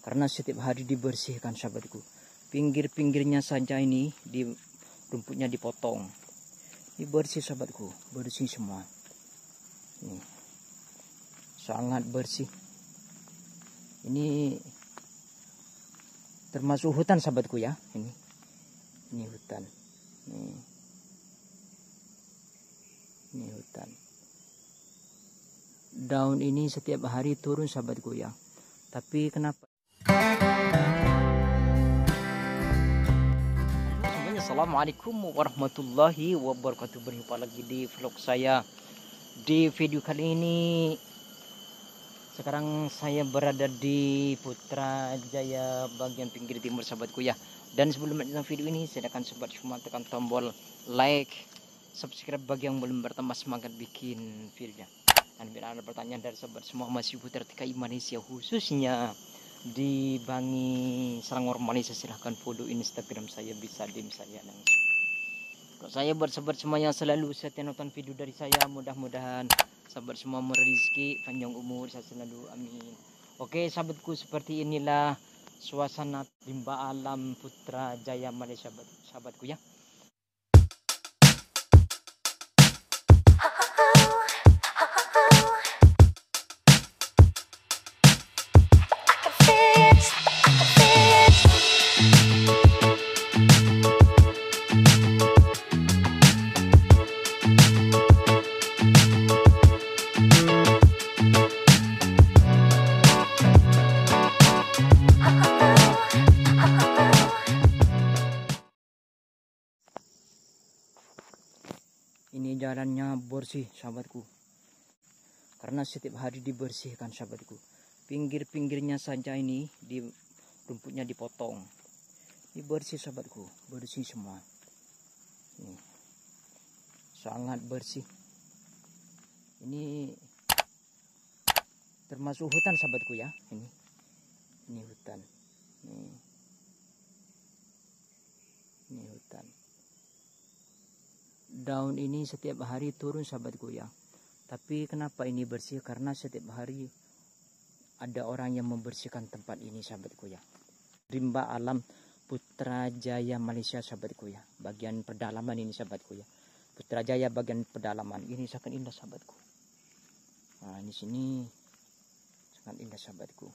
karena setiap hari dibersihkan sahabatku pinggir-pinggirnya saja ini di rumputnya dipotong Dibersih, sahabatku bersih semua ini sangat bersih ini termasuk hutan sahabatku ya ini ini hutan ini ini hutan daun ini setiap hari turun sahabatku ya tapi kenapa Assalamualaikum warahmatullahi wabarakatuh Berjumpa lagi di vlog saya Di video kali ini Sekarang saya berada di Putra Jaya bagian pinggir timur sahabatku ya Dan sebelum menonton video ini Silakan sobat semua tekan tombol like Subscribe bagi yang belum bertambah semangat bikin videonya Dan bila ada pertanyaan dari sobat semua Masih Putra Tika Indonesia khususnya di Bangi serang Malaysia silahkan follow Instagram saya bisa dim saya kalau saya bersabar semuanya selalu setia nonton video dari saya mudah-mudahan sabar semua merizki panjang umur saya selalu amin oke sahabatku seperti inilah suasana limba alam Putra Jaya Malaysia sahabatku ya ini jalannya bersih sahabatku karena setiap hari dibersihkan sahabatku pinggir-pinggirnya saja ini di rumputnya dipotong dibersih, bersih sahabatku bersih semua ini sangat bersih ini termasuk hutan sahabatku ya ini ini hutan ini daun ini setiap hari turun sahabatku ya. Tapi kenapa ini bersih? Karena setiap hari ada orang yang membersihkan tempat ini sahabatku ya. Rimba Alam Putra Jaya Malaysia sahabatku ya. Bagian pedalaman ini sahabatku ya. Putra Jaya bagian pedalaman ini sangat indah sahabatku. Nah, di sini sangat indah sahabatku.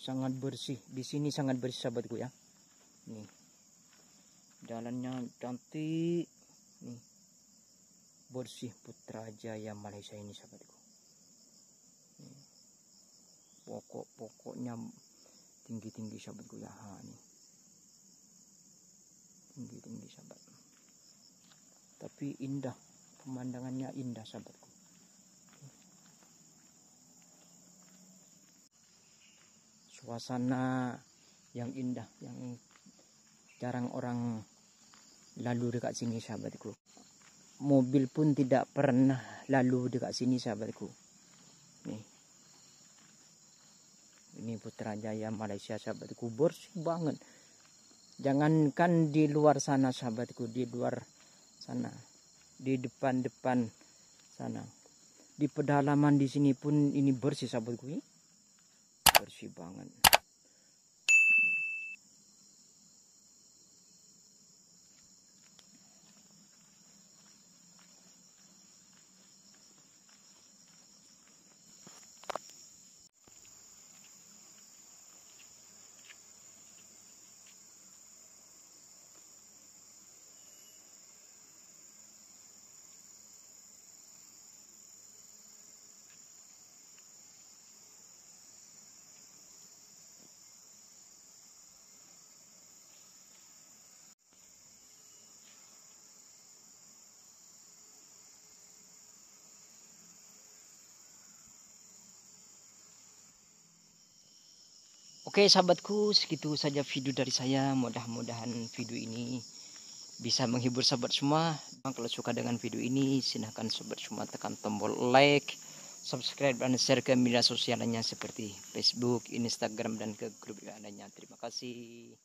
Sangat bersih. Di sini sangat bersih sahabatku ya. Nih jalannya cantik nih bersih Putrajaya Malaysia ini sahabatku pokok-pokoknya tinggi-tinggi sahabatku ya ha, nih tinggi-tinggi sahabat tapi indah pemandangannya indah sahabatku suasana yang indah yang jarang orang lalu dekat sini sahabatku mobil pun tidak pernah lalu dekat sini sahabatku nih ini Putrajaya Malaysia sahabatku bersih banget jangankan di luar sana sahabatku di luar sana di depan-depan sana di pedalaman di sini pun ini bersih sahabatku bersih banget Oke sahabatku segitu saja video dari saya mudah-mudahan video ini bisa menghibur sahabat semua dan kalau suka dengan video ini silahkan sahabat semua tekan tombol like subscribe dan share ke media sosialnya seperti Facebook, Instagram dan ke grup yang adanya terima kasih